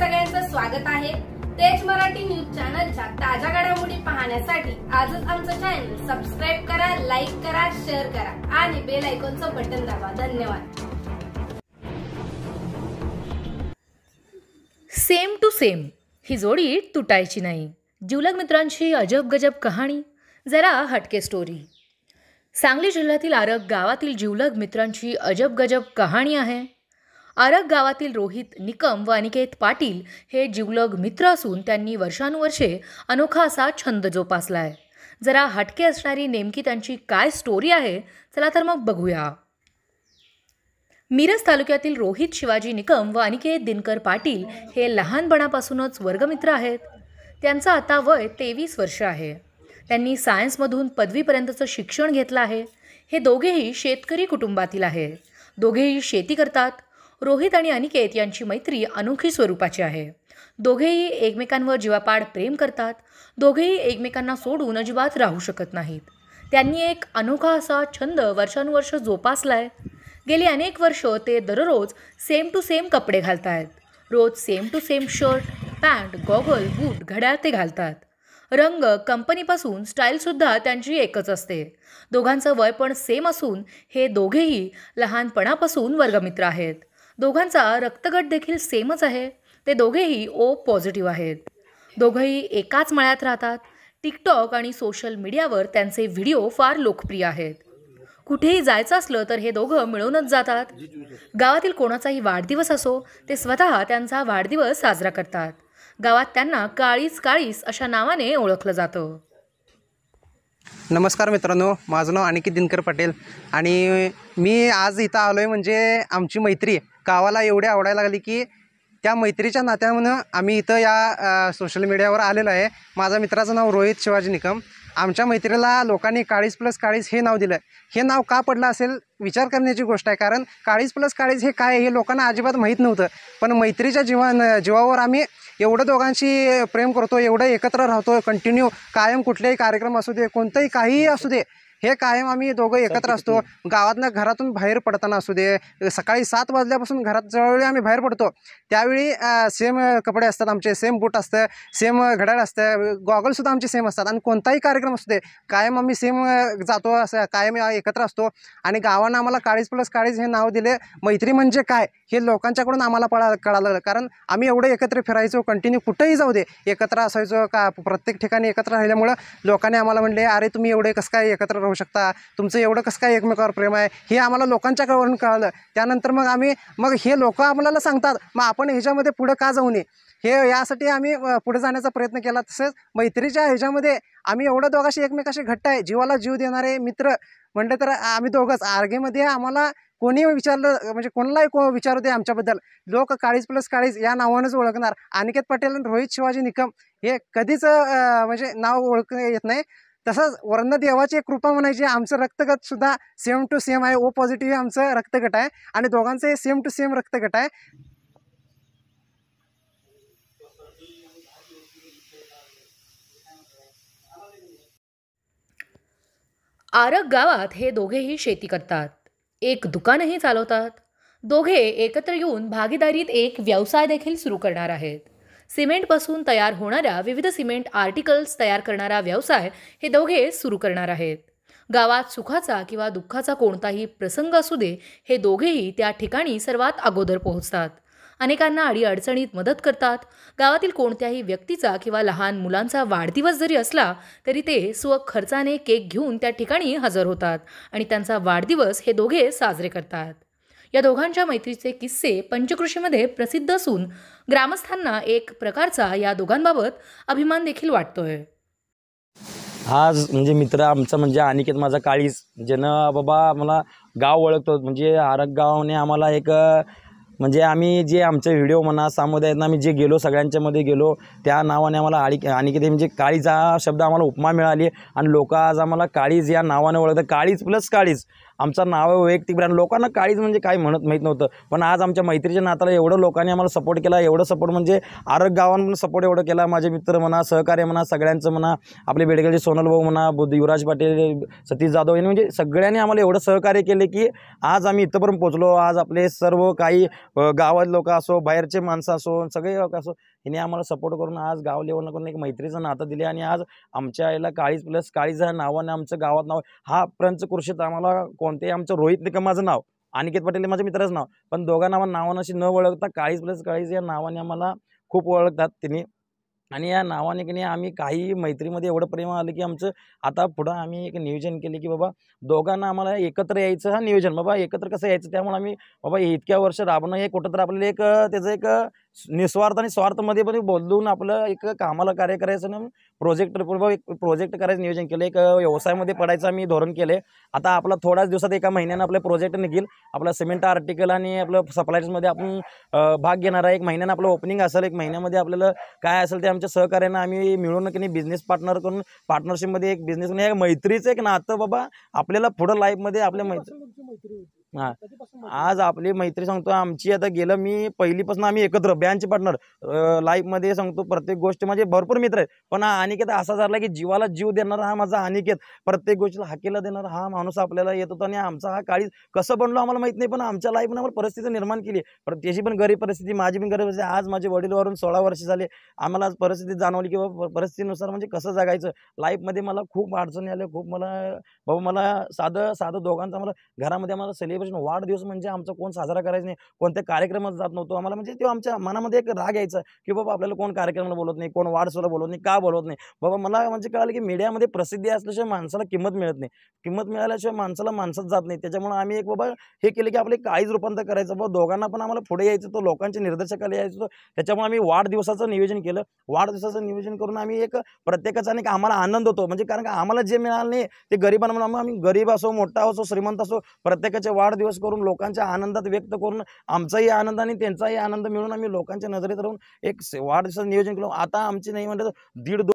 सगळ्यांचं स्वागत आहे तेज मराठी न्यूज चॅनलच्या ताज्या घडामोडी पाहण्यासाठी आजच आमचं चॅनल सबस्क्राईब करा लाईक करा शेअर करा आणि बेल आयकॉनचं बटन दाबा धन्यवाद सेम टू सेम ही जोडी तुटायची नाही जिवलग मित्रांची अजब गजब कहाणी जरा हटके स्टोरी सांगली जिल्ह्यातील आरग गावातील जिवलग मित्रांची अजब गजब कहाणी आहे आरग गावातील रोहित निकम व अनिकेत पाटील हे जिवलग मित्र असून त्यांनी वर्षानुवर्षे अनोखा असा छंद जोपासला आहे जरा हटके असणारी नेमकी त्यांची काय स्टोरी आहे चला तर मग बघूया मिरज तालुक्यातील रोहित शिवाजी निकम व अनिकेत दिनकर पाटील हे लहानपणापासूनच वर्गमित्र आहेत त्यांचं आता वय तेवीस वर्ष आहे त्यांनी सायन्समधून पदवीपर्यंतचं शिक्षण घेतलं आहे हे दोघेही शेतकरी कुटुंबातील आहे दोघेही शेती करतात रोहित आणि अनिकेत यांची मैत्री अनोखी स्वरूपाची आहे दोघेही एकमेकांवर जीवापाड प्रेम करतात दोघेही एकमेकांना सोडून अजिबात राहू शकत नाहीत त्यांनी एक अनोखा असा छंद वर्षानुवर्ष जोपासला आहे गेली अनेक वर्ष ते दररोज सेम टू सेम कपडे आहेत रोज same to same shirt pant goggle boot घड्याळ ते घालतात रंग कंपनीपासून स्टाईलसुद्धा त्यांची एकच असते दोघांचं वय पण सेम असून हे दोघेही लहानपणापासून वर्गमित्र आहेत दोघांचा रक्तगट देखील सेमच आहे ते दोघेही ओ पॉझिटिव्ह आहेत दोघंही एकाच मळ्यात राहतात टिकटॉक आणि सोशल मीडियावर त्यांचे व्हिडिओ फार लोकप्रिय आहेत कुठेही जायचं असलं तर हे दोघं मिळूनच जातात गावातील कोणाचाही वाढदिवस असो ते स्वतः त्यांचा वाढदिवस साजरा करतात गावात त्यांना काळीस काळीस अशा नावाने ओळखलं जातं नमस्कार मित्रांनो माझं नाव अनिकेत दिनकर पटेल आणि मी आज इथं आलो आहे म्हणजे आमची मैत्री गावाला एवढी आवडायला लागली की त्या मैत्रीच्या नात्यामधून आम्ही इथं या सोशल मीडियावर आलेलो आहे माझ्या मित्राचं नाव रोहित शिवाजी निकम आमच्या मैत्रीला लोकांनी काळीस प्लस काळीस हे नाव दिलं हे नाव का पडलं असेल विचार करण्याची गोष्ट आहे कारण काळीस प्लस काळीस हे काय हे लोकांना अजिबात माहीत नव्हतं पण मैत्रीच्या जीवा जीवावर आम्ही एवढं दोघांशी प्रेम करतो एवढं एकत्र राहतो कंटिन्यू कायम कुठलेही कार्यक्रम असू दे कोणतंही काहीही असू दे हे कायम आम्ही दोघं एकत्र असतो गावातनं घरातून बाहेर पडताना असू दे सकाळी सात वाजल्यापासून घरात जवळवेळी आम्ही बाहेर पडतो त्यावेळी सेम कपडे असतात आमचे सेम बूट असतं सेम घड्याळ असतं गॉगलसुद्धा आमचे सेम असतात आणि कोणताही कार्यक्रम असू दे कायम आम्ही सेम जातो असं कायम एकत्र असतो आणि गावानं आम्हाला काळीज प्लस काळीज हे नाव दिले मैत्री म्हणजे काय हे लोकांच्याकडून आम्हाला पळा कळालं कारण आम्ही एवढं एकत्र फिरायचो कंटिन्यू कुठंही जाऊ दे एकत्र असायचो का प्रत्येक ठिकाणी एकत्र राहिल्यामुळं लोकांनी आम्हाला म्हणले अरे तुम्ही एवढे कसं काय एकत्र राहू शकता तुमचं एवढं कसं काय एकमेकावर प्रेम आहे हे आम्हाला लोकांच्या कळून कळालं त्यानंतर मग आम्ही मग हे लोक आम्हाला सांगतात मग आपण ह्याच्यामध्ये पुढं का जाऊ नये हे यासाठी आम्ही पुढे जाण्याचा प्रयत्न केला तसेच मैत्रीच्या ह्याच्यामध्ये आम्ही एवढं दोघाशी एकमेकाशी घट्ट आहे जीवाला जीव देणारे मित्र म्हटलं तर आम्ही दोघंच आर्गेमध्ये आम्हाला कोणी विचारलं म्हणजे कोणालाही को विचारू दे आमच्याबद्दल लोक काळीज प्लस काळीज या नावानंच ओळखणार अनिकेत पटेल आणि रोहित शिवाजी निकम हे कधीच म्हणजे नाव ओळख येत नाही तसंच एक कृपा म्हणायची आमचं रक्तगट सुद्धा सेम टू सेम आहे ओ पॉझिटिव्ह आमचं रक्तगट आहे आणि दोघांचं हे सेम टू सेम रक्तगट आहे आरग गावात हे दोघेही शेती करतात एक दुकानही चालवतात दोघे एकत्र येऊन भागीदारीत एक व्यवसाय देखील सुरू करणार आहेत सिमेंटपासून तयार होणाऱ्या विविध सिमेंट आर्टिकल्स तयार करणारा व्यवसाय हे दोघे सुरू करणार आहेत गावात सुखाचा किंवा दुःखाचा कोणताही प्रसंग असू दे हे दोघेही त्या ठिकाणी सर्वात अगोदर पोहोचतात अनेकांना अडीअडचणीत मदत करतात गावातील कोणत्याही व्यक्तीचा किंवा लहान मुलांचा वाढदिवस जरी असला तरी ते स्वखर्चाने केक घेऊन त्या ठिकाणी हजर होतात आणि त्यांचा वाढदिवस हे दोघे साजरे करतात या दोघांच्या मैत्रीचे किस्से पंचकृषीमध्ये प्रसिद्ध असून ग्रामस्थांना एक प्रकारचा या दोघांबाबत अभिमान देखील वाटतोय आज म्हणजे मित्र आमचा म्हणजे अनिकेत माझा काळीस ज्यानं बाबा आम्हाला गाव ओळखतो म्हणजे आरग गावने आम्हाला एक म्हणजे आम्ही जे आमचे व्हिडिओ म्हणा सामुदायातनं आम्ही जे गेलो सगळ्यांच्यामध्ये गेलो त्या नावाने आम्हाला आणि अनिकेत म्हणजे काळीज हा शब्द आम्हाला उपमा मिळाली आणि लोक आज आम्हाला काळीज या नावाने ओळखतात काळीज प्लस काळीज आमचं नाव आहे वैयक्तिक ब्रँड लोकांना काळीच म्हणजे काय म्हणत माहीत नव्हतं पण आज आमच्या मैत्रीच्या नात्याला एवढं लोकांनी आम्हाला सपोर्ट केला एवढं सपोर्ट म्हणजे आरग गावांना सपोर्ट एवढं केला माझे मित्र म्हणा सहकार्य म्हणा सगळ्यांचं म्हणा आपले बेडगेचे सोनल भाऊ म्हणा बुद्ध युवराज पाटील सतीश जाधव यांनी म्हणजे सगळ्यांनी आम्हाला एवढं सहकार्य केले की आज आम्ही इथंपर्यंत पोचलो आज आपले सर्व काही गावात लोक असो बाहेरचे माणसं असो सगळे लोक असो हिने आम्हाला सपोर्ट करून आज गाव लेवल करून एक मैत्रीचं नातं दिले आणि आज आमच्या याला काळीज प्लस काळीज नावाने आमचं गावात नाव हा कृषीत आम्हाला कोण कोणते आमचं रोहित निकम माझं नाव अनिकेत पटेल माझ्या मित्राचं नाव पण दोघांना आम्हाला नावानं अशी न ओळखता काळीस प्लस काळीस या नावाने आम्हाला खूप ओळखतात तिने आणि या नावाने की नाही आम्ही काही मैत्रीमध्ये एवढं प्रेम आलं की आमचं आता पुढं आम्ही एक नियोजन केले की बाबा दोघांना आम्हाला एकत्र यायचं हा नियोजन बाबा एकत्र कसं यायचं त्यामुळे आम्ही बाबा इतक्या वर्ष राबणं हे कुठं तर आपल्याला एक त्याचं एक निस्वार्थ आणि स्वार्थमध्ये पण बोलून आपलं एक कामाला कार्य करायचं ना प्रोजेक्ट एक प्रोजेक्ट करायचं नियोजन केलं एक व्यवसायामध्ये पडायचं आम्ही धोरण केले आता आपला थोड्याच दिवसात एका महिन्यानं आपले प्रोजेक्ट निघेल आपला सिमेंट आर्टिकल आणि आपलं सप्लायर्समध्ये आपण भाग घेणार आहे एक महिन्यानं आपलं ओपनिंग असेल एक महिन्यामध्ये आपल्याला काय असेल ते आमच्या सहकार्यानं आम्ही मिळून की नाही बिझनेस पार्टनर करून पार्टनरशिपमध्ये एक बिझनेस म्हणजे मैत्रीचं एक नातं बाबा आपल्याला पुढं लाईफमध्ये आपल्या मैत्री हा आज आपली मैत्री सांगतो आमची आता गेलं मी पहिलीपासून आम्ही एकत्र बँच पार्टनर लाईफमध्ये सांगतो प्रत्येक गोष्ट म्हणजे भरपूर मित्र आहेत पण हा अनिकेत असा झाला की जीवाला जीव देणारा हा माझा अनिकेत प्रत्येक गोष्टीला हाकेला देणारा हा माणूस आपल्याला येत होता आणि आमचा हा काळी कसं बनलो आम्हाला माहित नाही पण आमच्या लाईफ ने आम्हाला परिस्थिती निर्माण केली पण त्याची पण गरीब परिस्थिती माझी पण गरीब परिस्थिती आज माझे वडील वरून सोळा वर्ष झाले आम्हाला आज परिस्थिती जाणवली की परिस्थितीनुसार म्हणजे कसं जगायचं लाईफमध्ये मला खूप अडचणी आल्या खूप मला बाबा मला साधं साधं दोघांचा मला घरामध्ये आम्हाला सेलिब्रेट सेलिब्रेशन वाढदिवस म्हणजे आमचा कोण साजरा करायचं नाही कोणत्या कार्यक्रमात जात नव्हतो आम्हाला म्हणजे तो आमच्या मनामध्ये एक राग यायचा की बाबा आपल्याला कोण कार्यक्रमाला बोलत नाही कोण वाढसोला बोलत नाही का बोलत नाही बाबा मला म्हणजे कळालं की मीडियामध्ये प्रसिद्धी असल्याशिवाय माणसाला किंमत मिळत नाही किंमत मिळाल्याशिवाय माणसाला माणसात जात नाही त्याच्यामुळे आम्ही एक बाबा हे केलं की आपले काहीच रूपांतर करायचं बाबा दोघांना पण आम्हाला पुढे यायचं होतं लोकांच्या निर्देशकाला यायचं त्याच्यामुळे आम्ही वाढदिवसाचं नियोजन केलं वाढदिवसाचं नियोजन करून आम्ही एक प्रत्येकाचा आणि आम्हाला आनंद होतो म्हणजे कारण का आम्हाला जे मिळालं नाही ते गरिबांना आम्ही गरीब असो मोठा असो श्रीमंत असो प्रत्येकाच्या वाढ दिवस करून लोकांच्या आनंदात व्यक्त करून आमचाही आनंद आणि त्यांचाही आनंद मिळून आम्ही लोकांच्या नजरेत राहून एक वाढदिवसाचं नियोजन केलं आता आमची नाही म्हणतात दीड